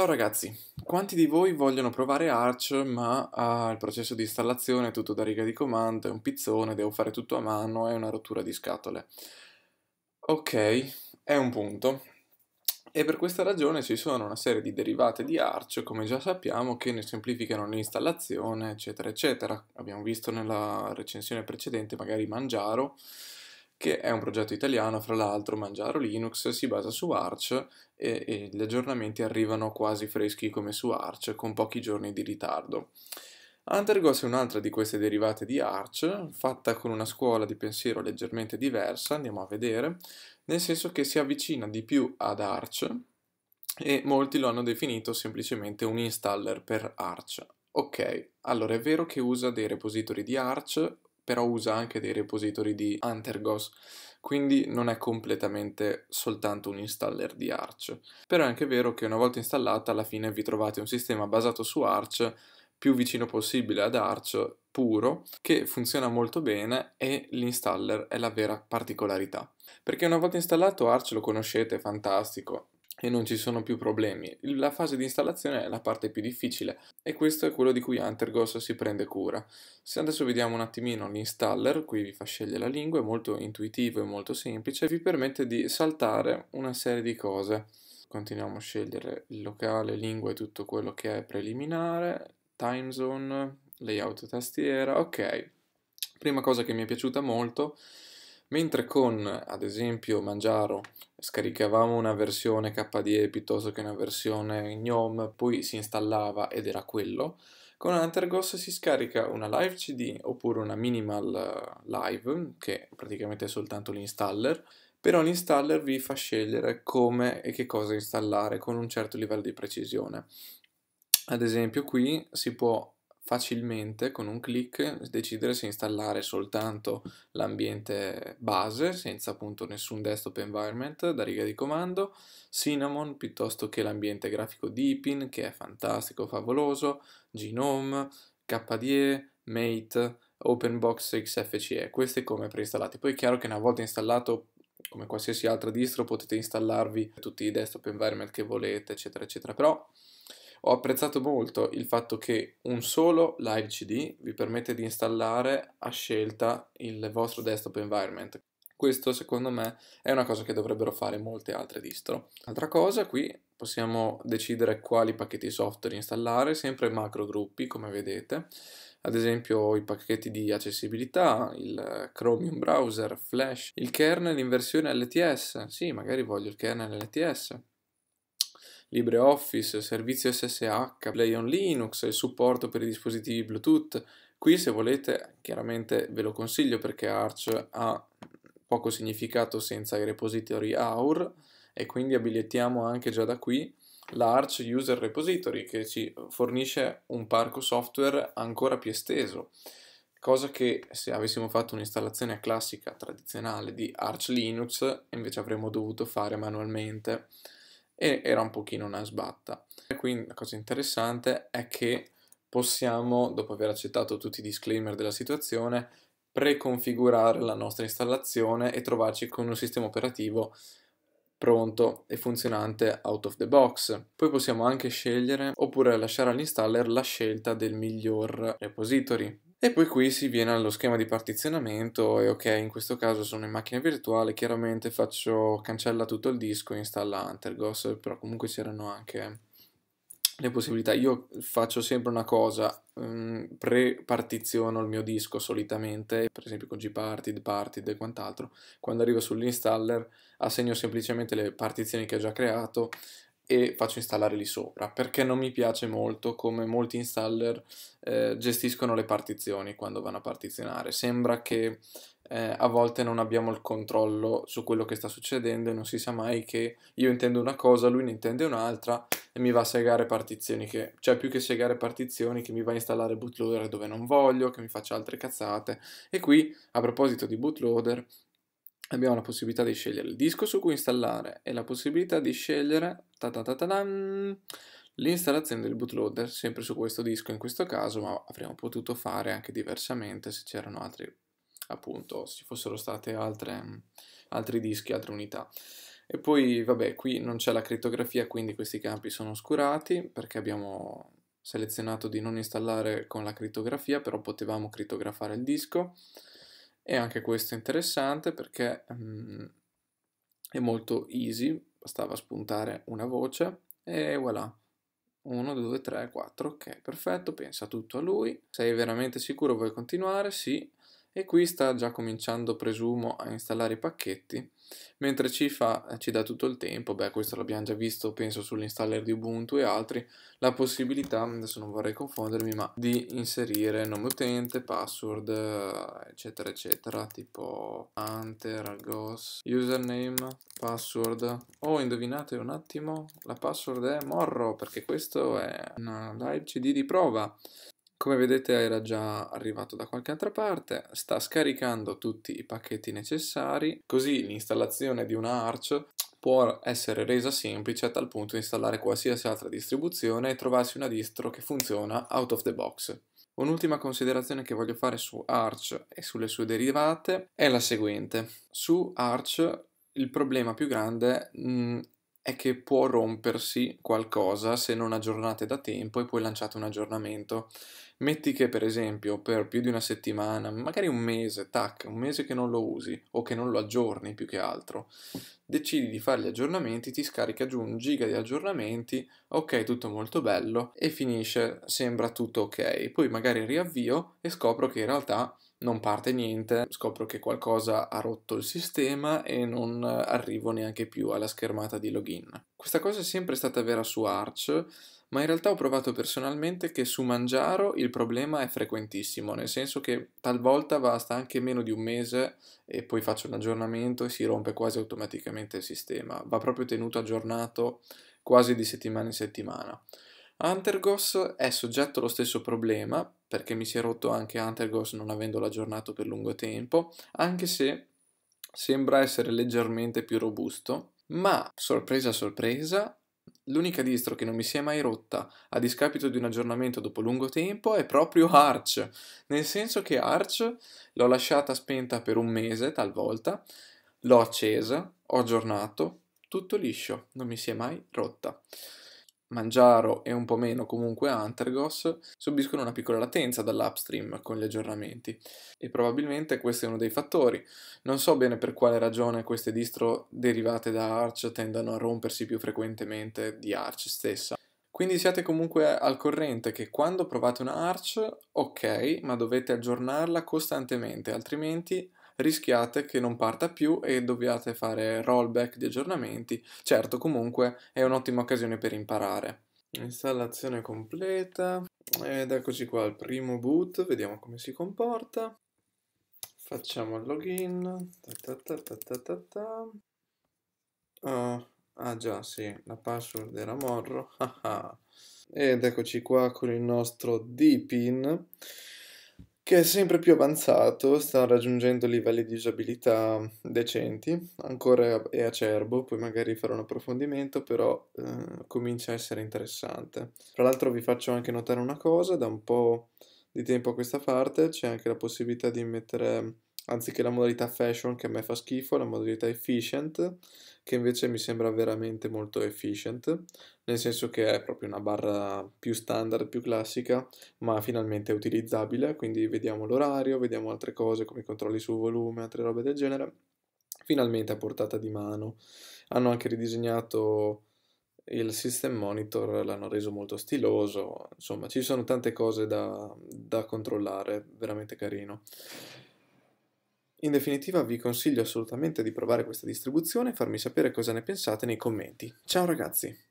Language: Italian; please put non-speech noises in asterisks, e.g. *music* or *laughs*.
Ciao ragazzi, quanti di voi vogliono provare Arch ma ah, il processo di installazione è tutto da riga di comando, è un pizzone, devo fare tutto a mano, è una rottura di scatole? Ok, è un punto. E per questa ragione ci sono una serie di derivate di Arch, come già sappiamo, che ne semplificano l'installazione, eccetera, eccetera. Abbiamo visto nella recensione precedente magari Mangiaro, che è un progetto italiano, fra l'altro Mangiaro Linux si basa su Arch e, e, gli aggiornamenti arrivano quasi freschi come su Arch, con pochi giorni di ritardo. Antergos è un'altra di queste derivate di Arch, fatta con una scuola di pensiero leggermente diversa, andiamo a vedere, nel senso che si avvicina di più ad Arch e molti lo hanno definito semplicemente un installer per Arch. Ok, allora è vero che usa dei repository di Arch però usa anche dei repository di Antergos, quindi non è completamente soltanto un installer di Arch. Però è anche vero che una volta installata alla fine vi trovate un sistema basato su Arch più vicino possibile ad Arch puro, che funziona molto bene e l'installer è la vera particolarità. Perché una volta installato Arch lo conoscete, fantastico, e non ci sono più problemi. La fase di installazione è la parte più difficile e questo è quello di cui Antergos si prende cura. Se adesso vediamo un attimino l'installer, qui vi fa scegliere la lingua, è molto intuitivo e molto semplice, vi permette di saltare una serie di cose. Continuiamo a scegliere il locale, lingua e tutto quello che è preliminare, time zone, layout tastiera, ok. Prima cosa che mi è piaciuta molto Mentre con, ad esempio, Mangiaro scaricavamo una versione KDE piuttosto che una versione GNOME, poi si installava ed era quello, con Antergos si scarica una live CD oppure una minimal eh, live, che praticamente è soltanto l'installer, però l'installer vi fa scegliere come e che cosa installare con un certo livello di precisione. Ad esempio qui si può facilmente con un clic decidere se installare soltanto l'ambiente base senza appunto nessun desktop environment da riga di comando, Cinnamon piuttosto che l'ambiente grafico Deepin che è fantastico, favoloso, Genome, KDE, Mate, OpenBox XFCE, questi come preinstallati. Poi è chiaro che una volta installato come qualsiasi altra distro potete installarvi tutti i desktop environment che volete eccetera eccetera, però ho apprezzato molto il fatto che un solo live CD vi permette di installare a scelta il vostro desktop environment. Questo secondo me è una cosa che dovrebbero fare molte altre distro. Altra cosa, qui possiamo decidere quali pacchetti software installare, sempre macro gruppi come vedete, ad esempio i pacchetti di accessibilità, il Chromium browser, Flash, il kernel in versione LTS, sì magari voglio il kernel LTS, LibreOffice, servizio SSH, Play on Linux, il supporto per i dispositivi Bluetooth. Qui se volete chiaramente ve lo consiglio perché Arch ha poco significato senza i repository AUR e quindi abilitiamo anche già da qui l'Arch User Repository che ci fornisce un parco software ancora più esteso, cosa che se avessimo fatto un'installazione classica tradizionale di Arch Linux invece avremmo dovuto fare manualmente e era un pochino una sbatta. E quindi la cosa interessante è che possiamo, dopo aver accettato tutti i disclaimer della situazione, preconfigurare la nostra installazione e trovarci con un sistema operativo pronto e funzionante out of the box. Poi possiamo anche scegliere oppure lasciare all'installer la scelta del miglior repository, e poi qui si viene allo schema di partizionamento e ok, in questo caso sono in macchina virtuale, chiaramente faccio cancella tutto il disco e installa Antergos, però comunque c'erano anche le possibilità. Io faccio sempre una cosa, mm, pre-partiziono il mio disco solitamente, per esempio con Gparted, Parted e quant'altro. Quando arrivo sull'installer assegno semplicemente le partizioni che ho già creato e faccio installare lì sopra perché non mi piace molto come molti installer eh, gestiscono le partizioni quando vanno a partizionare sembra che eh, a volte non abbiamo il controllo su quello che sta succedendo e non si sa mai che io intendo una cosa lui ne intende un'altra e mi va a segare partizioni che cioè più che segare partizioni che mi va a installare bootloader dove non voglio che mi faccia altre cazzate e qui a proposito di bootloader abbiamo la possibilità di scegliere il disco su cui installare e la possibilità di scegliere l'installazione del bootloader sempre su questo disco in questo caso ma avremmo potuto fare anche diversamente se c'erano altri appunto se ci fossero state altre altri dischi altre unità e poi vabbè qui non c'è la crittografia quindi questi campi sono oscurati perché abbiamo selezionato di non installare con la crittografia però potevamo crittografare il disco e anche questo è interessante perché um, è molto easy, bastava spuntare una voce e voilà. 1, 2, 3, 4, ok, perfetto, pensa tutto a lui. Sei veramente sicuro vuoi continuare? Sì e qui sta già cominciando, presumo, a installare i pacchetti, mentre Cifa eh, ci dà tutto il tempo, beh questo l'abbiamo già visto penso sull'installer di Ubuntu e altri, la possibilità, adesso non vorrei confondermi, ma di inserire nome utente, password, eh, eccetera eccetera, tipo Hunter, Argos, username, password, oh indovinate un attimo, la password è Morro, perché questo è una live cd di prova, come vedete era già arrivato da qualche altra parte, sta scaricando tutti i pacchetti necessari, così l'installazione di una Arch può essere resa semplice a tal punto di installare qualsiasi altra distribuzione e trovarsi una distro che funziona out of the box. Un'ultima considerazione che voglio fare su Arch e sulle sue derivate è la seguente. Su Arch il problema più grande mh, mm, è che può rompersi qualcosa se non aggiornate da tempo e poi lanciate un aggiornamento. Metti che per esempio per più di una settimana, magari un mese, tac, un mese che non lo usi o che non lo aggiorni più che altro, decidi di fare gli aggiornamenti, ti scarica giù un giga di aggiornamenti, ok tutto molto bello e finisce, sembra tutto ok. Poi magari riavvio e scopro che in realtà non parte niente, scopro che qualcosa ha rotto il sistema e non arrivo neanche più alla schermata di login. Questa cosa è sempre stata vera su Arch, ma in realtà ho provato personalmente che su Mangiaro il problema è frequentissimo, nel senso che talvolta basta anche meno di un mese e poi faccio un aggiornamento e si rompe quasi automaticamente il sistema, va proprio tenuto aggiornato quasi di settimana in settimana. Huntergos è soggetto allo stesso problema, perché mi si è rotto anche Huntergos non avendolo aggiornato per lungo tempo, anche se sembra essere leggermente più robusto, ma sorpresa sorpresa, l'unica distro che non mi si è mai rotta a discapito di un aggiornamento dopo lungo tempo è proprio Arch, nel senso che Arch l'ho lasciata spenta per un mese talvolta, l'ho accesa, ho aggiornato, tutto liscio, non mi si è mai rotta. Mangiaro e un po' meno comunque Antergos subiscono una piccola latenza dall'upstream con gli aggiornamenti e probabilmente questo è uno dei fattori. Non so bene per quale ragione queste distro derivate da Arch tendano a rompersi più frequentemente di Arch stessa. Quindi siate comunque al corrente che quando provate una Arch, ok, ma dovete aggiornarla costantemente, altrimenti rischiate che non parta più e dobbiate fare rollback di aggiornamenti. Certo, comunque è un'ottima occasione per imparare. Installazione completa ed eccoci qua al primo boot, vediamo come si comporta. Facciamo il login. Ta ta ta oh, ah già, sì, la password era morro. *laughs* Ah, ah. ed eccoci qua con il nostro D-pin che è sempre più avanzato, sta raggiungendo livelli di usabilità decenti, ancora è acerbo, poi magari farò un approfondimento, però eh, comincia a essere interessante. Tra l'altro vi faccio anche notare una cosa, da un po' di tempo a questa parte c'è anche la possibilità di mettere anziché la modalità fashion che a me fa schifo, la modalità efficient che invece mi sembra veramente molto efficient, nel senso che è proprio una barra più standard, più classica, ma finalmente utilizzabile, quindi vediamo l'orario, vediamo altre cose come i controlli sul volume, altre robe del genere, finalmente a portata di mano. Hanno anche ridisegnato il system monitor l'hanno reso molto stiloso, insomma ci sono tante cose da, da controllare, veramente carino. In definitiva vi consiglio assolutamente di provare questa distribuzione e farmi sapere cosa ne pensate nei commenti. Ciao ragazzi!